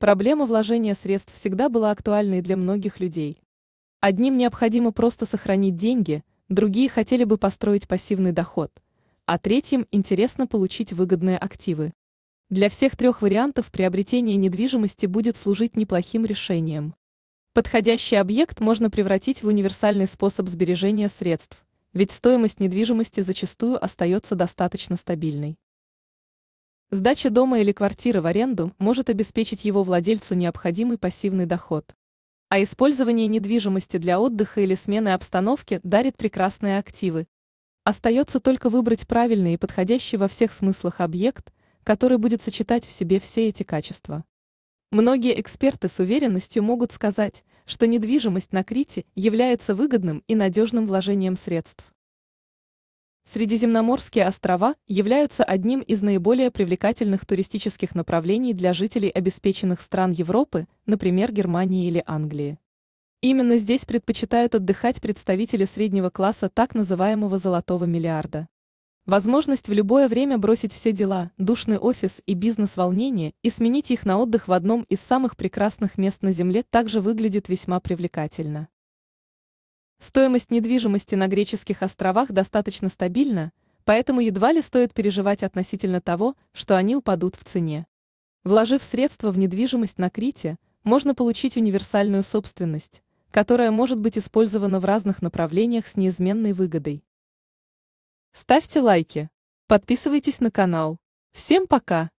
Проблема вложения средств всегда была актуальной для многих людей. Одним необходимо просто сохранить деньги, другие хотели бы построить пассивный доход, а третьим интересно получить выгодные активы. Для всех трех вариантов приобретение недвижимости будет служить неплохим решением. Подходящий объект можно превратить в универсальный способ сбережения средств, ведь стоимость недвижимости зачастую остается достаточно стабильной. Сдача дома или квартиры в аренду может обеспечить его владельцу необходимый пассивный доход. А использование недвижимости для отдыха или смены обстановки дарит прекрасные активы. Остается только выбрать правильный и подходящий во всех смыслах объект, который будет сочетать в себе все эти качества. Многие эксперты с уверенностью могут сказать, что недвижимость на Крите является выгодным и надежным вложением средств. Средиземноморские острова являются одним из наиболее привлекательных туристических направлений для жителей обеспеченных стран Европы, например, Германии или Англии. Именно здесь предпочитают отдыхать представители среднего класса так называемого «золотого миллиарда». Возможность в любое время бросить все дела, душный офис и бизнес-волнение и сменить их на отдых в одном из самых прекрасных мест на Земле также выглядит весьма привлекательно. Стоимость недвижимости на греческих островах достаточно стабильна, поэтому едва ли стоит переживать относительно того, что они упадут в цене. Вложив средства в недвижимость на Крите, можно получить универсальную собственность, которая может быть использована в разных направлениях с неизменной выгодой. Ставьте лайки, подписывайтесь на канал. Всем пока!